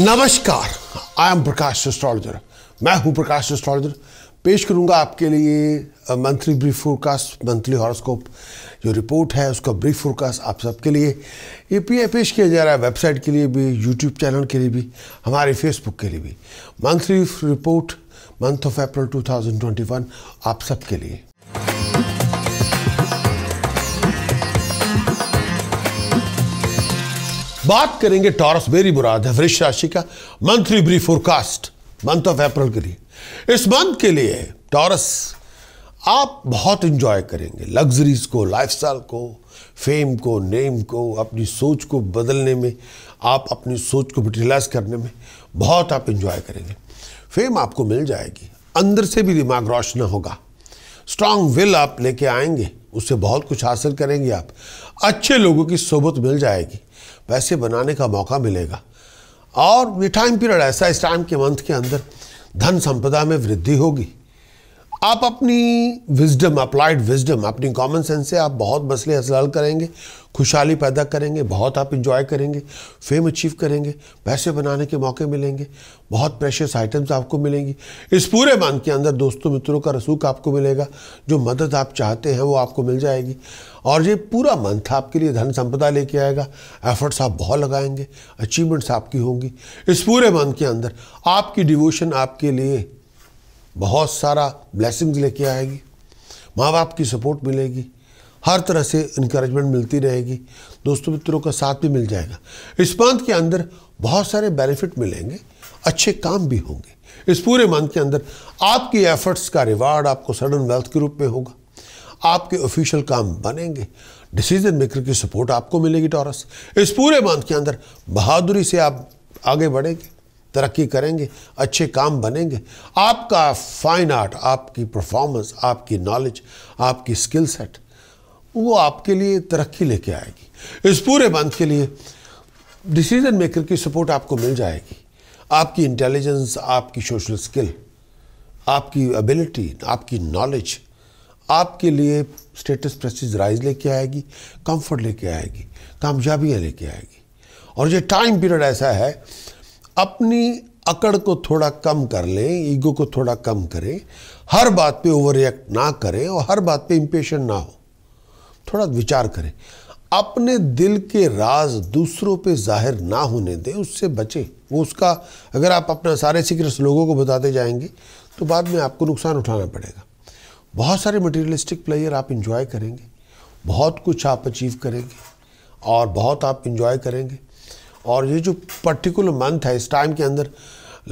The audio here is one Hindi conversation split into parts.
नमस्कार आई एम प्रकाश एस्ट्रोलॉजर मैं हूं प्रकाश एस्ट्रोलॉजर पेश करूंगा आपके लिए monthly brief forecast monthly horoscope जो रिपोर्ट है उसका ब्रीफ फोरकास्ट आप सबके लिए ये पी पेश किया जा रहा है वेबसाइट के लिए भी यूट्यूब चैनल के लिए भी हमारे फेसबुक के लिए भी monthly report month of April 2021 आप सबके लिए बात करेंगे टॉरस मेरी मुराद है वृक्ष राशि का monthly brief forecast month of April के लिए इस मंथ के लिए टॉरस आप बहुत इंजॉय करेंगे लग्जरीज को लाइफस्टाइल को फेम को नेम को अपनी सोच को बदलने में आप अपनी सोच को मटीलाइज करने में बहुत आप इंजॉय करेंगे फेम आपको मिल जाएगी अंदर से भी दिमाग रोशन होगा स्ट्रांग विल आप लेके आएंगे उससे बहुत कुछ हासिल करेंगे आप अच्छे लोगों की सोबत मिल जाएगी पैसे बनाने का मौका मिलेगा और ये टाइम पीरियड ऐसा इस टाइम के मंथ के अंदर धन संपदा में वृद्धि होगी आप अपनी विजडम अप्लाइड विजडम अपनी कॉमन सेंस से आप बहुत मसले हसलाल करेंगे खुशहाली पैदा करेंगे बहुत आप इंजॉय करेंगे फेम अचीव करेंगे पैसे बनाने के मौके मिलेंगे बहुत प्रेशियस आइटम्स आपको मिलेंगी इस पूरे मंथ के अंदर दोस्तों मित्रों का रसूख आपको मिलेगा जो मदद आप चाहते हैं वो आपको मिल जाएगी और ये पूरा मंथ आपके लिए धन संपदा लेके आएगा एफर्ट्स आप बहुत लगाएंगे अचीवमेंट्स आपकी होंगी इस पूरे मंथ के अंदर आपकी डिवोशन आपके लिए बहुत सारा ब्लेसिंग्स लेके आएगी माँ बाप की सपोर्ट मिलेगी हर तरह से इंकरेजमेंट मिलती रहेगी दोस्तों मित्रों का साथ भी मिल जाएगा इस मंथ के अंदर बहुत सारे बेनिफिट मिलेंगे अच्छे काम भी होंगे इस पूरे मंथ के अंदर आपकी एफर्ट्स का रिवार्ड आपको सडन वेल्थ के रूप में होगा आपके ऑफिशियल काम बनेंगे डिसीजन मेकर की सपोर्ट आपको मिलेगी टॉरस इस पूरे मंथ के अंदर बहादुरी से आप आगे बढ़ेंगे तरक्की करेंगे अच्छे काम बनेंगे आपका फाइन आर्ट आपकी परफॉर्मेंस आपकी नॉलेज आपकी स्किल सेट वो आपके लिए तरक्की लेके आएगी इस पूरे मंथ के लिए डिसीजन मेकर की सपोर्ट आपको मिल जाएगी आपकी इंटेलिजेंस आपकी सोशल स्किल आपकी एबिलिटी आपकी नॉलेज आपके लिए स्टेटस प्रेस्टीज राइज लेके आएगी कंफर्ट लेके आएगी कामयाबियाँ लेके आएगी और ये टाइम पीरियड ऐसा है अपनी अकड़ को थोड़ा कम कर लें ईगो को थोड़ा कम करें हर बात पे ओवर रिएक्ट ना करें और हर बात पे इम्पेशन ना हो थोड़ा विचार करें अपने दिल के राज दूसरों पे जाहिर ना होने दें उससे बचें वो उसका अगर आप अपना सारे सीक्रेट्स लोगों को बताते जाएंगे तो बाद में आपको नुकसान उठाना पड़ेगा बहुत सारे मटेरियलिस्टिक प्लेयर आप इन्जॉय करेंगे बहुत कुछ आप अचीव करेंगे और बहुत आप इन्जॉय करेंगे और ये जो पर्टिकुलर मंथ है इस टाइम के अंदर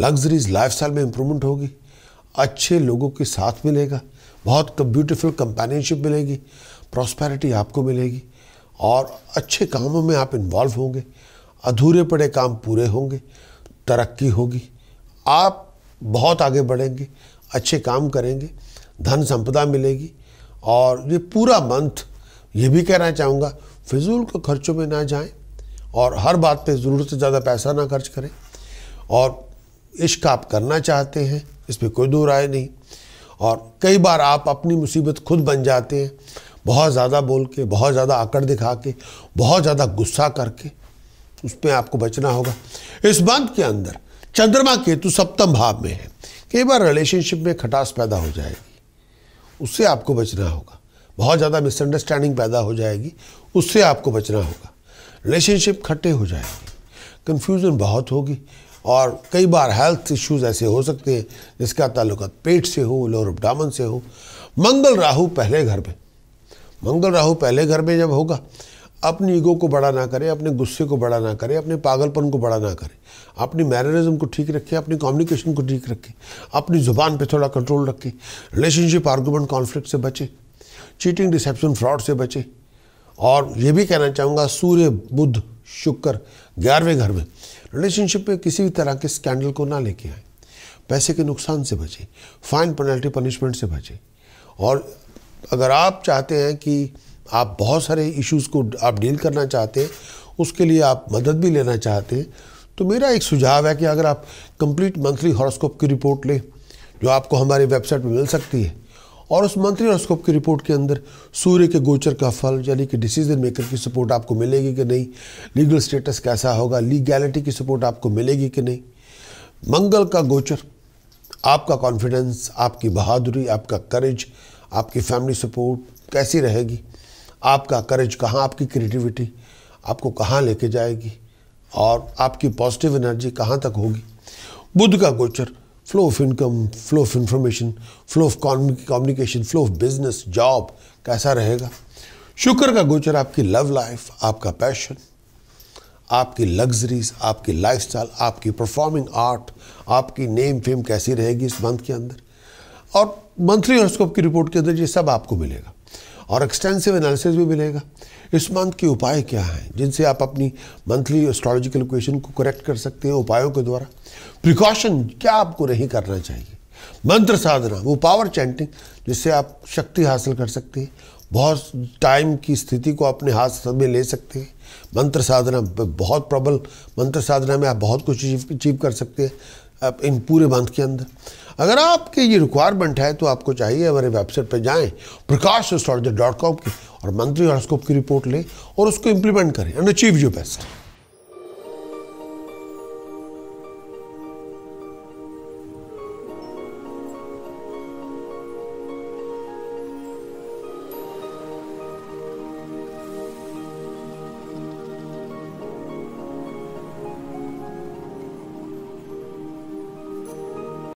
लग्जरीज लाइफ में इम्प्रूवमेंट होगी अच्छे लोगों के साथ मिलेगा बहुत ब्यूटीफुल कंपेनियनशिप मिलेगी प्रॉस्पेरिटी आपको मिलेगी और अच्छे कामों में आप इन्वॉल्व होंगे अधूरे पड़े काम पूरे होंगे तरक्की होगी आप बहुत आगे बढ़ेंगे अच्छे काम करेंगे धन संपदा मिलेगी और ये पूरा मंथ ये भी कहना चाहूँगा फिजूल के खर्चों में ना जाएं और हर बात पे ज़रूरत से ज़्यादा पैसा ना खर्च करें और इश्क आप करना चाहते हैं इस पर कोई दो राय नहीं और कई बार आप अपनी मुसीबत खुद बन जाते हैं बहुत ज़्यादा बोल के बहुत ज़्यादा आकड़ दिखा के बहुत ज़्यादा गुस्सा करके उसमें आपको बचना होगा इस मंथ के अंदर चंद्रमा केतु सप्तम भाव में है कई बार रिलेशनशिप में खटास पैदा हो जाएगी उससे आपको बचना होगा बहुत ज़्यादा मिसअंडरस्टैंडिंग पैदा हो जाएगी उससे आपको बचना होगा रिलेशनशिप खट्टे हो जाएंगे कन्फ्यूज़न बहुत होगी और कई बार हेल्थ इश्यूज ऐसे हो सकते हैं जिसका ताल्लुक पेट से हो लोअर डामन से हो मंगल राहु पहले घर में मंगल राहु पहले घर में जब होगा अपनी ईगो को बड़ा ना करें अपने गुस्से को बड़ा ना करें अपने पागलपन को बड़ा ना करें अपनी मैनरिज्म को ठीक रखें अपनी कम्युनिकेशन को ठीक रखें अपनी ज़ुबान पे थोड़ा कंट्रोल रखें रिलेशनशिप आर्गूमेंट कॉन्फ्लिक्ट से बचें चीटिंग डिसेप्शन फ्रॉड से बचें और ये भी कहना चाहूँगा सूर्य बुध शुक्र ग्यारहवें घर में रिलेशनशिप में किसी भी तरह के स्कैंडल को ना लेके आए पैसे के नुकसान से बचें फाइन पेनल्टी पनिशमेंट से बचें और अगर आप चाहते हैं कि आप बहुत सारे इश्यूज़ को आप डील करना चाहते हैं उसके लिए आप मदद भी लेना चाहते हैं तो मेरा एक सुझाव है कि अगर आप कंप्लीट मंथली हॉरोस्कोप की रिपोर्ट लें जो आपको हमारी वेबसाइट पर मिल सकती है और उस मंत्री और स्कोप की रिपोर्ट के अंदर सूर्य के गोचर का फल यानी कि डिसीजन मेकर की सपोर्ट आपको मिलेगी कि नहीं लीगल स्टेटस कैसा होगा लीगैलिटी की सपोर्ट आपको मिलेगी कि नहीं मंगल का गोचर आपका कॉन्फिडेंस आपकी बहादुरी आपका करेज आपकी फैमिली सपोर्ट कैसी रहेगी आपका करेज कहाँ आपकी क्रिएटिविटी आपको कहाँ लेके जाएगी और आपकी पॉजिटिव एनर्जी कहाँ तक होगी बुद्ध का गोचर flow of income flow of information flow of communication flow of business job कैसा रहेगा शुक्र का गोचर आपकी लव लाइफ आपका पैशन आपकी लग्जरीज आपकी लाइफस्टाइल आपकी परफॉर्मिंग आर्ट आपकी नेम फेम कैसी रहेगी इस मंथ के अंदर और मंथली हॉरोस्कोप की रिपोर्ट के अंदर ये सब आपको मिलेगा और एक्सटेंसिव एनालिसिस भी मिलेगा इस मंथ के उपाय क्या हैं जिनसे आप अपनी मंथली एस्ट्रोलॉजिकल इक्वेशन को करेक्ट कर सकते हैं उपायों के द्वारा प्रिकॉशन क्या आपको नहीं करना चाहिए मंत्र साधना वो पावर चैंटिंग जिससे आप शक्ति हासिल कर सकते हैं बहुत टाइम की स्थिति को अपने हाथ में ले सकते हैं मंत्र साधना बहुत प्रबल मंत्र साधना में आप बहुत कुछ अचीव कर सकते हैं आप इन पूरे मंथ के अंदर अगर आपके ये रिक्वायरमेंट है तो आपको चाहिए हमारे वेबसाइट पर जाएं प्रकाश एस्ट्रोलॉजर डॉट कॉम की और मंथली हॉरस्कोप की रिपोर्ट लें और उसको इम्प्लीमेंट करें एंड अचीव योर बेस्ट